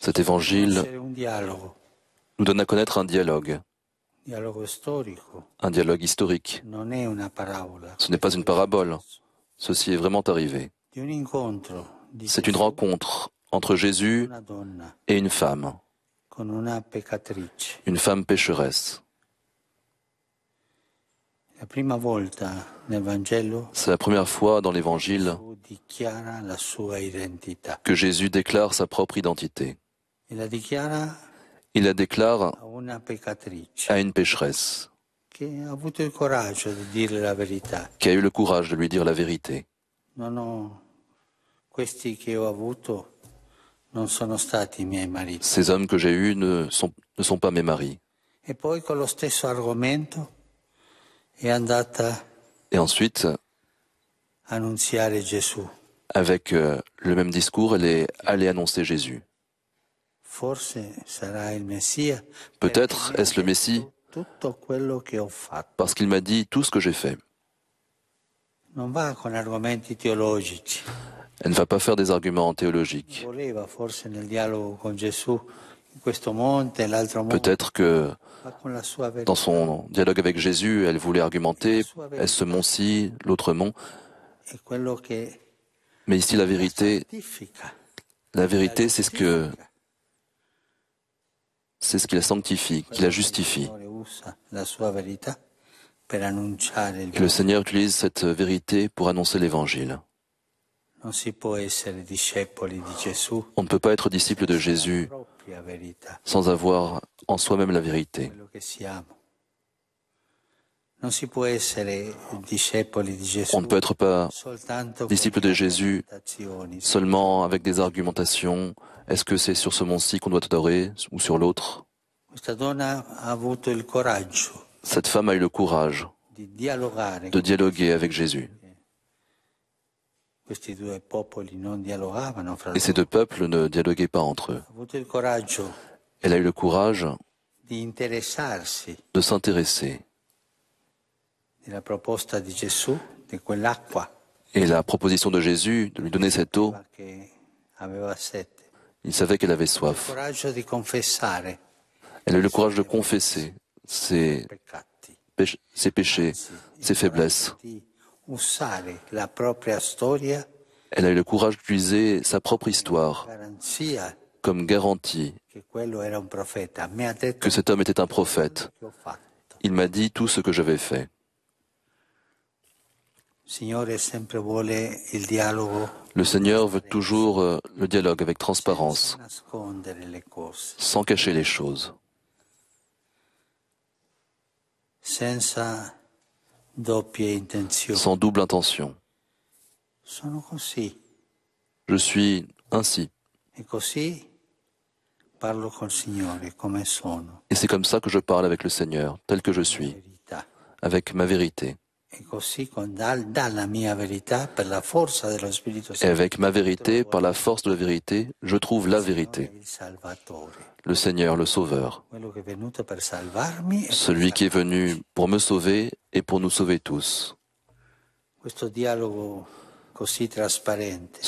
Cet évangile nous donne à connaître un dialogue, un dialogue historique. Ce n'est pas une parabole, ceci est vraiment arrivé. C'est une rencontre entre Jésus et une femme, une femme pécheresse. C'est la première fois dans l'Évangile que Jésus déclare sa propre identité. E il la déclare à une pécheresse qui a eu le courage de lui dire la vérité. Ces hommes que j'ai eus ne sont, pas mes maris. E E uh, Et ensuite, avec euh, le même discours, elle est allée annoncer Jésus. Peut-être est-ce le Messie parce qu'il m'a dit tout ce que j'ai fait. Elle ne va pas faire des arguments théologiques. Peut-être que dans son dialogue avec Jésus, elle voulait argumenter, est-ce ce mont-ci, l'autre mont Mais ici, la vérité, la vérité, c'est ce que, c'est ce qui la sanctifie, qui la justifie. Que le Seigneur utilise cette vérité pour annoncer l'Évangile. On ne peut pas être disciple de Jésus sans avoir en soi-même la vérité. On ne peut être pas disciple de Jésus seulement avec des argumentations. Est-ce que c'est sur ce mont-ci qu'on doit adorer ou sur l'autre Cette femme a eu le courage de dialoguer avec Jésus et ces deux peuples ne dialoguaient pas entre eux. Elle a eu le courage de s'intéresser. Et la proposition de Jésus de lui donner cette eau, il savait qu'elle avait soif. Elle a eu le courage de confesser ses, ses péchés, ses faiblesses. Elle a eu le courage d'utiliser sa propre histoire comme garantie que cet homme était un prophète. Il m'a dit tout ce que j'avais fait. Le Seigneur veut toujours euh, le dialogue avec transparence, sans cacher les choses sans double intention. Je suis ainsi. E Et c'est comme ça que je parle avec le Seigneur, tel que je suis, avec ma vérité. Et avec ma vérité, par la force de la vérité, je trouve la vérité. Le Seigneur, le Sauveur. E Celui qui est venu pour me sauver et pour nous sauver tous. Ce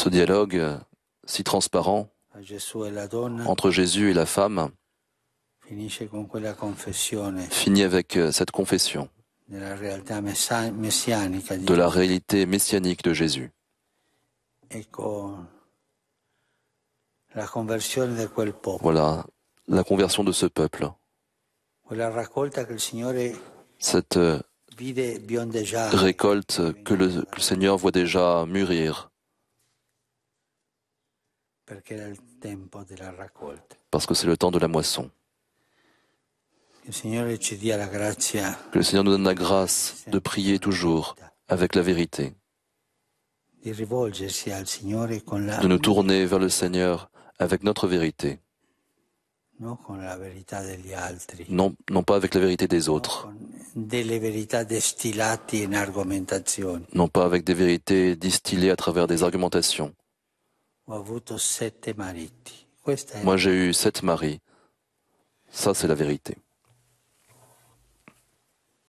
dialogue si transparent e entre Jésus et la femme finit avec euh, cette confession de la réalité messianique de Jésus. Voilà la conversion de ce peuple. Cette euh, récolte que le, que le Seigneur voit déjà mûrir. Parce que c'est le temps de la moisson. Que le Seigneur nous donne la grâce de prier toujours avec la vérité, de nous tourner vers le Seigneur avec notre vérité non, non pas avec la vérité des autres, non pas avec des vérités distillées à travers des argumentations. Moi j'ai eu sept maris. Ça c'est la vérité.